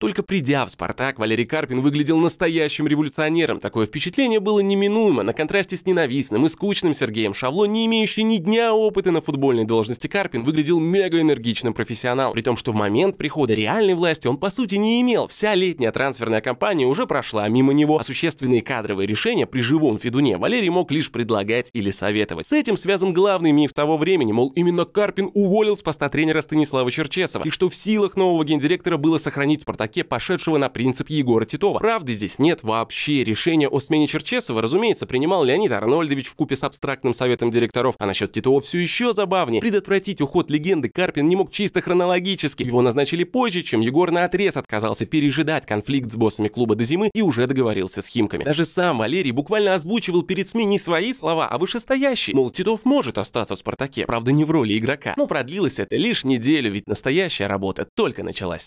Только придя в «Спартак», Валерий Карпин выглядел настоящим революционером. Такое впечатление было неминуемо. На контрасте с ненавистным и скучным Сергеем Шавло, не имеющий ни дня опыта на футбольной должности, Карпин выглядел мегаэнергичным профессионалом. При том, что в момент прихода реальной власти он, по сути, не имел. Вся летняя трансферная кампания уже прошла мимо него, а существенные кадровые решения при живом Федуне Валерий мог лишь предлагать или советовать. С этим связан главный миф того времени, мол, именно Карпин уволил с поста тренера Станислава Черчесова, и что в силах нового гендиректора было сохранить «Спартак» молоке пошедшего на принцип Егора Титова. Правды здесь нет вообще. Решение о смене Черчесова, разумеется, принимал Леонид Арнольдович в купе с абстрактным советом директоров. А насчет Титова все еще забавнее. Предотвратить уход легенды Карпин не мог чисто хронологически. Его назначили позже, чем Егор на отрез отказался пережидать конфликт с боссами клуба до зимы и уже договорился с Химками. Даже сам Валерий буквально озвучивал перед СМИ не свои слова, а вышестоящие. Мол, Титов может остаться в «Спартаке», правда не в роли игрока. Но продлилось это лишь неделю, ведь настоящая работа только началась.